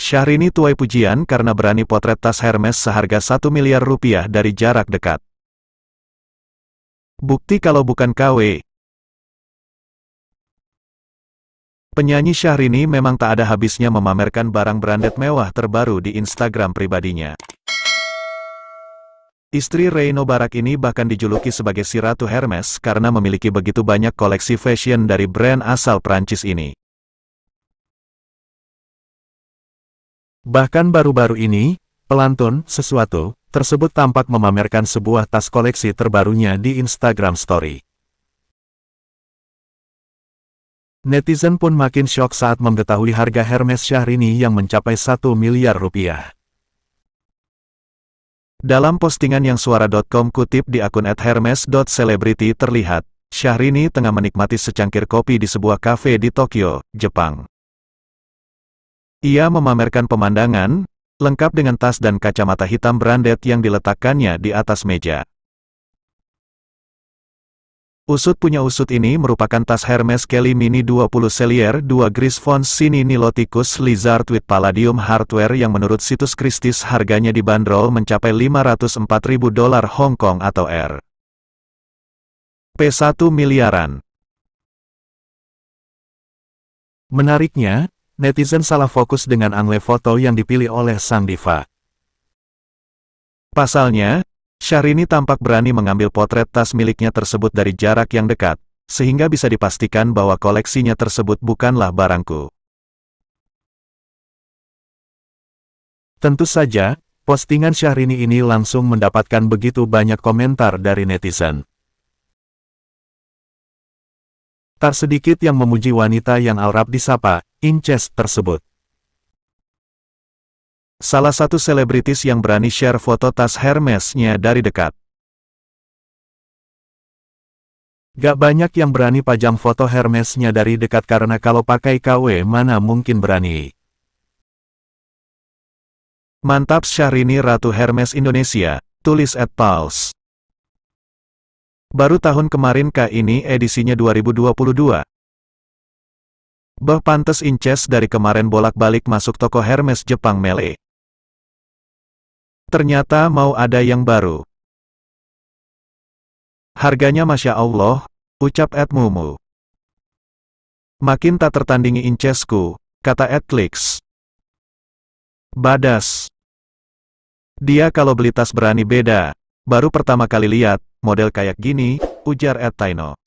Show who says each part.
Speaker 1: Syahrini tuai pujian karena berani potret tas Hermes seharga 1 miliar rupiah dari jarak dekat. Bukti kalau bukan KW. Penyanyi Syahrini memang tak ada habisnya memamerkan barang branded mewah terbaru di Instagram pribadinya. Istri Reino Barak ini bahkan dijuluki sebagai si Ratu Hermes karena memiliki begitu banyak koleksi fashion dari brand asal Prancis ini. Bahkan baru-baru ini, pelantun, sesuatu, tersebut tampak memamerkan sebuah tas koleksi terbarunya di Instagram Story. Netizen pun makin shock saat mengetahui harga Hermes Syahrini yang mencapai 1 miliar rupiah. Dalam postingan yang suara.com kutip di akun @hermes.celebrity terlihat, Syahrini tengah menikmati secangkir kopi di sebuah kafe di Tokyo, Jepang. Ia memamerkan pemandangan, lengkap dengan tas dan kacamata hitam brandet yang diletakkannya di atas meja. Usut punya usut ini merupakan tas Hermes Kelly Mini 20 Cellier 2 Gris Fons Sini Niloticus Lizard with Palladium Hardware yang menurut situs Christie's harganya dibanderol mencapai 504.000 dolar Hong Kong atau R. P1 miliaran. Menariknya, netizen salah fokus dengan angle foto yang dipilih oleh sang diva. Pasalnya, Syahrini tampak berani mengambil potret tas miliknya tersebut dari jarak yang dekat, sehingga bisa dipastikan bahwa koleksinya tersebut bukanlah barangku. Tentu saja, postingan Syahrini ini langsung mendapatkan begitu banyak komentar dari netizen. Tak sedikit yang memuji wanita yang Arab disapa, Inces, tersebut. Salah satu selebritis yang berani share foto tas Hermes-nya dari dekat. Gak banyak yang berani pajang foto Hermes-nya dari dekat karena kalau pakai KW mana mungkin berani. Mantap Syahrini Ratu Hermes Indonesia, tulis at Pals. Baru tahun kemarin kah ini edisinya 2022. Bah pantes Inces dari kemarin bolak-balik masuk toko Hermes Jepang Mele. Ternyata mau ada yang baru. Harganya Masya Allah, ucap Ed Mumu. Makin tak tertandingi Incesku, kata Ed Klix. Badas. Dia kalau beli tas berani beda, Baru pertama kali lihat, model kayak gini, ujar Ed Taino.